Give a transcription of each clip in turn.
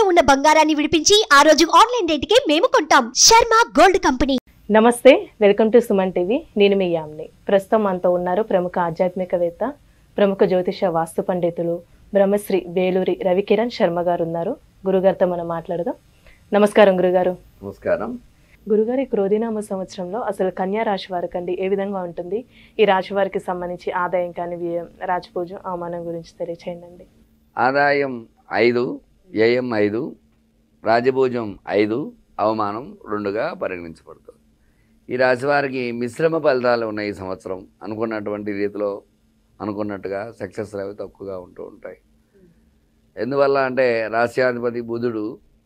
ఇంట్లో ఉన్న బంగారాన్ని విడిపించి ఆ రోజు ఆన్లైన్ కి మేము కొంటాం శర్మ గోల్డ్ కంపెనీ నమస్తే వెల్కమ్ టు సుమన్ టీవీ నేను మీ యామ్ని ప్రస్తుతం మనతో ఉన్నారు ప్రముఖ ఆధ్యాత్మికవేత్త ప్రముఖ జ్యోతిష వాస్తు పండితులు బ్రహ్మశ్రీ వేలూరి రవికిరణ్ శర్మ గారు ఉన్నారు గురుగారితో మనం మాట్లాడదాం నమస్కారం గురుగారు నమస్కారం గురుగారి క్రోధినామ సంవత్సరంలో అసలు కన్యా రాశి వారికి అండి ఏ విధంగా ఉంటుంది ఈ రాశి వారికి సంబంధించి ఆదాయం కానీ వ్యయం రాజపూజ అవమానం గురించి తెలియచేయండి ఆదాయం ఐదు వ్యయం ఐదు రాజభోజం ఐదు అవమానం రెండుగా పరిగణించబడుతుంది ఈ రాశివారికి మిశ్రమ ఫలితాలు ఉన్నాయి ఈ సంవత్సరం అనుకున్నటువంటి రీతిలో అనుకున్నట్టుగా సక్సెస్ అవి తక్కువగా ఉంటూ ఉంటాయి ఎందువల్ల అంటే రాష్ట్రాధిపతి బుధుడు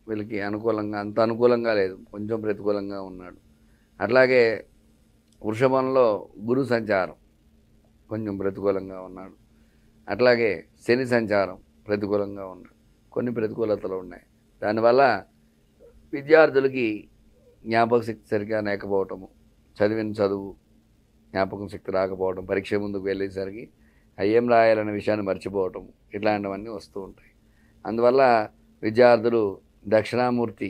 వీళ్ళకి అనుకూలంగా అంత అనుకూలంగా లేదు కొంచెం ప్రతికూలంగా ఉన్నాడు అట్లాగే వృషభంలో గురు సంచారం కొంచెం ప్రతికూలంగా ఉన్నాడు అట్లాగే శని సంచారం ప్రతికూలంగా ఉన్నాడు కొన్ని ప్రతికూలతలు ఉన్నాయి దానివల్ల విద్యార్థులకి జ్ఞాపక శక్తి సరిగ్గా లేకపోవటము చదివిన చదువు జ్ఞాపకం శక్తి రాకపోవటం పరీక్ష ముందుకు వెళ్ళేసరికి అయ్యేం రాయాలనే విషయాన్ని మర్చిపోవటం ఇట్లాంటివన్నీ వస్తూ ఉంటాయి అందువల్ల విద్యార్థులు దక్షిణామూర్తి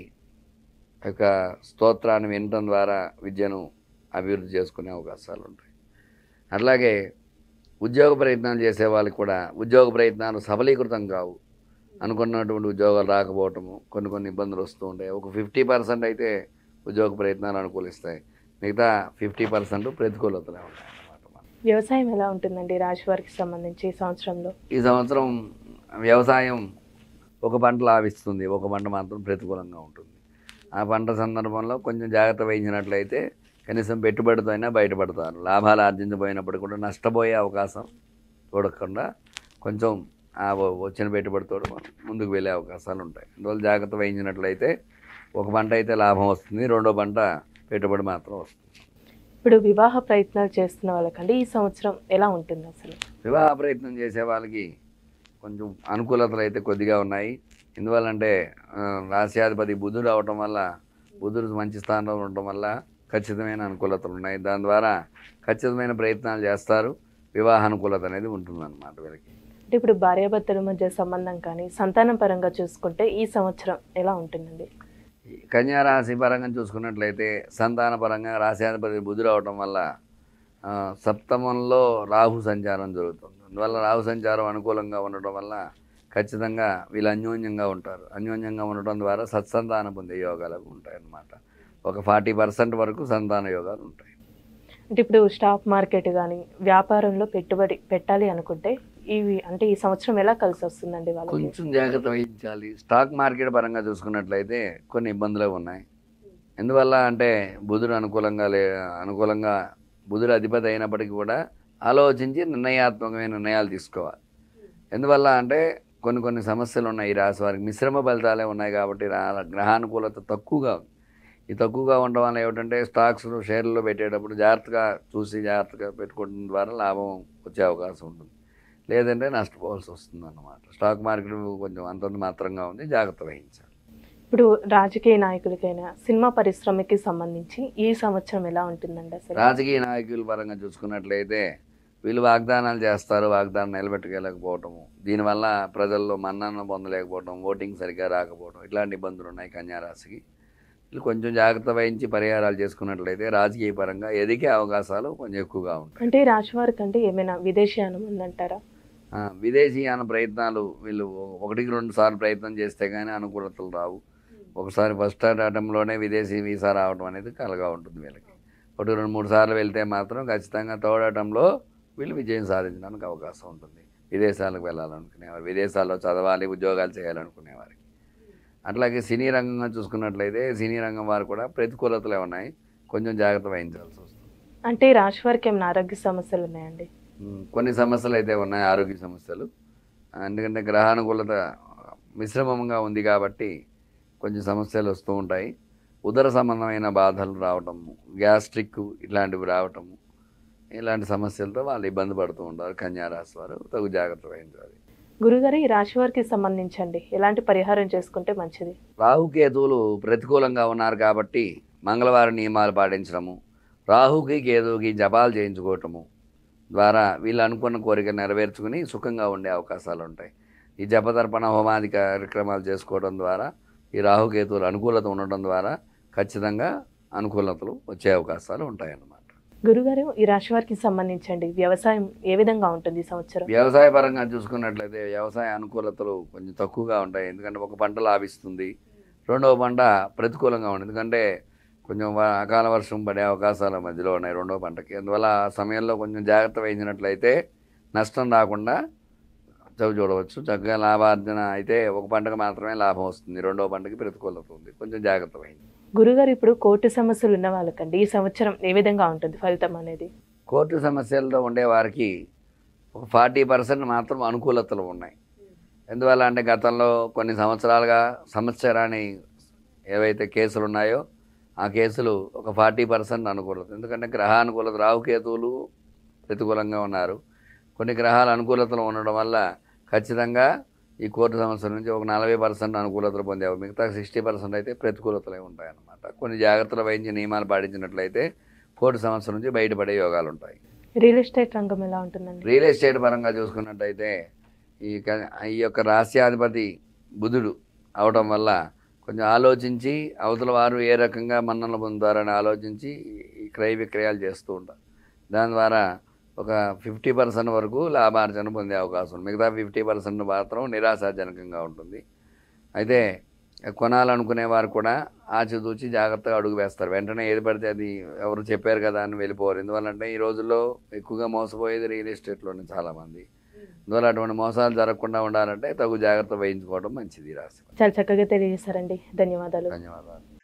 యొక్క స్తోత్రాన్ని వినటం ద్వారా విద్యను అభివృద్ధి చేసుకునే అవకాశాలు ఉంటాయి అట్లాగే ఉద్యోగ ప్రయత్నాలు చేసే వాళ్ళకి కూడా ఉద్యోగ ప్రయత్నాలు సఫలీకృతం కావు అనుకున్నటువంటి ఉద్యోగాలు రాకపోవటము కొన్ని కొన్ని ఇబ్బందులు వస్తూ ఉంటాయి ఒక ఫిఫ్టీ పర్సెంట్ అయితే ఉద్యోగ ప్రయత్నాలు అనుకూలిస్తాయి మిగతా ఫిఫ్టీ పర్సెంట్ ప్రతికూలతలే ఉంటాయి వ్యవసాయం ఎలా ఉంటుందండి రాశి వారికి సంబంధించి ఈ సంవత్సరంలో ఈ సంవత్సరం వ్యవసాయం ఒక పంట లాభిస్తుంది ఒక పంట మాత్రం ప్రతికూలంగా ఉంటుంది ఆ పంట సందర్భంలో కొంచెం జాగ్రత్త వహించినట్లయితే కనీసం పెట్టుబడితో అయినా బయటపడతారు లాభాలు ఆర్జించబోయినప్పటికీ కూడా నష్టపోయే అవకాశం చూడకుండా కొంచెం వచ్చిన పెట్టుబడితోడు ముందుకు వెళ్ళే అవకాశాలు ఉంటాయి అందువల్ల జాగ్రత్త వహించినట్లయితే ఒక పంట అయితే లాభం వస్తుంది రెండో పంట పెట్టుబడి మాత్రం వస్తుంది ఇప్పుడు వివాహ ప్రయత్నాలు చేస్తున్న వాళ్ళకంటే ఈ సంవత్సరం ఎలా ఉంటుంది అసలు వివాహ ప్రయత్నం చేసే వాళ్ళకి కొంచెం అనుకూలతలు అయితే కొద్దిగా ఉన్నాయి ఎందువల్లంటే రాశ్యాధిపతి బుధుడు అవటం వల్ల బుధుడు మంచి స్థానంలో ఉండటం వల్ల ఖచ్చితమైన అనుకూలతలు ఉన్నాయి దాని ద్వారా ఖచ్చితమైన ప్రయత్నాలు చేస్తారు వివాహ అనుకూలత అనేది ఉంటుంది అన్నమాట వీళ్ళకి అంటే ఇప్పుడు భార్యాభర్తల మధ్య సంబంధం కానీ సంతానం పరంగా చూసుకుంటే ఈ సంవత్సరం ఎలా ఉంటుందండి కన్యా రాశి పరంగా చూసుకున్నట్లయితే సంతాన పరంగా రాశ్యాధిపతి బుద్ధి రావటం వల్ల సప్తమంలో రాహు సంచారం జరుగుతుంది అందువల్ల రాహు సంచారం అనుకూలంగా ఉండటం వల్ల ఖచ్చితంగా వీళ్ళు అన్యోన్యంగా ఉంటారు అన్యోన్యంగా ఉండటం ద్వారా సత్సంతానం పొందే యోగాలు ఉంటాయన్నమాట ఒక ఫార్టీ పర్సెంట్ వరకు సంతాన యోగాలు ఉంటాయి అంటే ఇప్పుడు స్టాక్ మార్కెట్ కానీ వ్యాపారంలో పెట్టుబడి పెట్టాలి అనుకుంటే ఇవి అంటే ఈ సంవత్సరం ఎలా కలిసి వస్తుందండి కొంచెం జాగ్రత్త వహించాలి స్టాక్ మార్కెట్ పరంగా చూసుకున్నట్లయితే కొన్ని ఇబ్బందులు ఉన్నాయి ఎందువల్ల అంటే బుధుడు అనుకూలంగా లే అనుకూలంగా బుధుడు అధిపతి అయినప్పటికీ కూడా ఆలోచించి నిర్ణయాత్మకమైన నిర్ణయాలు తీసుకోవాలి ఎందువల్ల అంటే కొన్ని కొన్ని సమస్యలు ఉన్నాయి ఈ రాశి వారికి మిశ్రమ ఫలితాలే ఉన్నాయి కాబట్టి గ్రహానుకూలత తక్కువగా ఉంది ఈ తక్కువగా ఉండడం వల్ల ఏమిటంటే స్టాక్స్ షేర్లలో పెట్టేటప్పుడు జాగ్రత్తగా చూసి జాగ్రత్తగా పెట్టుకోవడం ద్వారా లాభం వచ్చే అవకాశం ఉంటుంది లేదంటే నష్టపోవాల్సి వస్తుంది అన్నమాట స్టాక్ మార్కెట్ కొంచెం అంతంత మాత్రంగా ఉంది జాగ్రత్త వహించాలి ఇప్పుడు రాజకీయ నాయకులకైనా సినిమా పరిశ్రమకి సంబంధించి ఈ సంవత్సరం ఎలా ఉంటుందండి అసలు రాజకీయ నాయకుల పరంగా చూసుకున్నట్లయితే వీళ్ళు వాగ్దానాలు చేస్తారు వాగ్దానం నిలబెట్టుకోలేకపోవటము దీనివల్ల ప్రజల్లో మన్నన పొందలేకపోవడం ఓటింగ్ సరిగ్గా రాకపోవడం ఇట్లాంటి ఇబ్బందులు ఉన్నాయి కన్యారాశికి వీళ్ళు కొంచెం జాగ్రత్త వహించి పరిహారాలు చేసుకున్నట్లయితే రాజకీయ పరంగా ఎదిగే అవకాశాలు కొంచెం ఎక్కువగా ఉంటాయి అంటే రాజువారికి అంటే ఏమైనా విదేశీ అనుమంది అంటారా విదేశీయాన ప్రయత్నాలు వీళ్ళు ఒకటికి రెండు సార్లు ప్రయత్నం చేస్తే కానీ అనుకూలతలు రావు ఒకసారి ఫస్ట్ రావడంలోనే విదేశీ వీసా రావడం అనేది కలగా ఉంటుంది వీళ్ళకి ఒకటి రెండు మూడు సార్లు వెళ్తే మాత్రం ఖచ్చితంగా తోడటంలో వీళ్ళు విజయం సాధించడానికి అవకాశం ఉంటుంది విదేశాలకు వెళ్ళాలనుకునేవారు విదేశాల్లో చదవాలి ఉద్యోగాలు చేయాలనుకునేవారికి అట్లాగే సినీ రంగంగా చూసుకున్నట్లయితే సినీ రంగం వారు కూడా ప్రతికూలతలే ఉన్నాయి కొంచెం జాగ్రత్త వహించాల్సి వస్తుంది అంటే రాశి వారికి ఏమైనా ఆరోగ్య సమస్యలు ఉన్నాయండి కొన్ని సమస్యలు అయితే ఉన్నాయి ఆరోగ్య సమస్యలు ఎందుకంటే గ్రహానుకూలత మిశ్రమంగా ఉంది కాబట్టి కొంచెం సమస్యలు వస్తూ ఉంటాయి ఉదర సంబంధమైన బాధలు రావటము గ్యాస్ట్రిక్ ఇలాంటివి రావటము ఇలాంటి సమస్యలతో వాళ్ళు ఇబ్బంది పడుతూ ఉంటారు కన్యారాశి వారు తగు జాగ్రత్త వహించాలి గురుగారు ఈ రాశి వారికి సంబంధించండి ఎలాంటి పరిహారం చేసుకుంటే మంచిది రాహుకేతువులు ప్రతికూలంగా ఉన్నారు కాబట్టి మంగళవారం నియమాలు పాటించడము రాహుకి కేతువుకి జపాలు చేయించుకోవటము ద్వారా వీళ్ళు అనుకున్న కోరిక నెరవేర్చుకుని సుఖంగా ఉండే అవకాశాలు ఉంటాయి ఈ జపతర్పణ హోమాది కార్యక్రమాలు చేసుకోవడం ద్వారా ఈ రాహుకేతువులు అనుకూలత ఉండడం ద్వారా ఖచ్చితంగా అనుకూలతలు వచ్చే అవకాశాలు ఉంటాయన్నమాట గురుగారు ఈ రాశి వారికి సంబంధించండి వ్యవసాయం ఏ విధంగా ఉంటుంది ఈ సంవత్సరం వ్యవసాయ పరంగా చూసుకున్నట్లయితే వ్యవసాయ అనుకూలతలు కొంచెం తక్కువగా ఉంటాయి ఎందుకంటే ఒక పంట లాభిస్తుంది రెండవ పంట ప్రతికూలంగా ఉంటుంది ఎందుకంటే కొంచెం అకాల వర్షం పడే అవకాశాలు మధ్యలో ఉన్నాయి రెండో పంటకి అందువల్ల ఆ సమయంలో కొంచెం జాగ్రత్త వహించినట్లయితే నష్టం రాకుండా చవి చూడవచ్చు చక్కగా లాభార్జన అయితే ఒక పంటకు మాత్రమే లాభం వస్తుంది రెండో పంటకి ప్రతికూలత ఉంది కొంచెం జాగ్రత్త వహించి గురుగారు ఇప్పుడు కోర్టు సమస్యలు ఉన్న వాళ్ళకండి ఈ సంవత్సరం ఏ విధంగా ఉంటుంది ఫలితం అనేది కోర్టు సమస్యలతో ఉండే వారికి ఒక ఫార్టీ పర్సెంట్ మాత్రం అనుకూలతలు ఉన్నాయి ఎందువల్ల అంటే గతంలో కొన్ని సంవత్సరాలుగా సంవత్సరాన్ని ఏవైతే కేసులు ఉన్నాయో ఆ కేసులు ఒక ఫార్టీ పర్సెంట్ అనుకూలత ఎందుకంటే గ్రహానుకూలత రాహుకేతువులు ప్రతికూలంగా ఉన్నారు కొన్ని గ్రహాల అనుకూలతలు ఉండడం వల్ల ఖచ్చితంగా ఈ కోర్టు సంవత్సరం నుంచి ఒక నలభై పర్సెంట్ అనుకూలతలు పొందేవి మిగతా సిక్స్టీ పర్సెంట్ అయితే ప్రతికూలతలే ఉంటాయన్నమాట కొన్ని జాగ్రత్తలు వహించి నియమాలు పాటించినట్లయితే కోర్టు సంవత్సరం నుంచి బయటపడే యోగాలు ఉంటాయి రియల్ ఎస్టేట్ రంగం ఎలా ఉంటుందండి రియల్ ఎస్టేట్ పరంగా చూసుకున్నట్టయితే ఈ ఈ యొక్క రాష్ట్రాధిపతి బుధుడు అవటం వల్ల కొంచెం ఆలోచించి అవతల వారు ఏ రకంగా మన్నలు పొందుతారని ఆలోచించి ఈ క్రయ విక్రయాలు చేస్తూ ఉంటారు దాని ద్వారా ఒక ఫిఫ్టీ పర్సెంట్ వరకు లాభార్జన పొందే అవకాశం ఉంది మిగతా ఫిఫ్టీ పర్సెంట్ మాత్రం నిరాశాజనకంగా ఉంటుంది అయితే కొనాలనుకునే వారు కూడా ఆచితూచి జాగ్రత్తగా అడుగు వేస్తారు వెంటనే ఏది పడితే అది ఎవరు చెప్పారు కదా అని వెళ్ళిపోరు ఎందువల్లంటే ఈ రోజుల్లో ఎక్కువగా మోసపోయేది రియల్ ఎస్టేట్లోనే చాలామంది అందువల్ల అటువంటి మోసాలు జరగకుండా ఉండాలంటే తగు జాగ్రత్త వహించుకోవడం మంచిది రాసి చాలా చక్కగా తెలియజేశారండి ధన్యవాదాలు ధన్యవాదాలు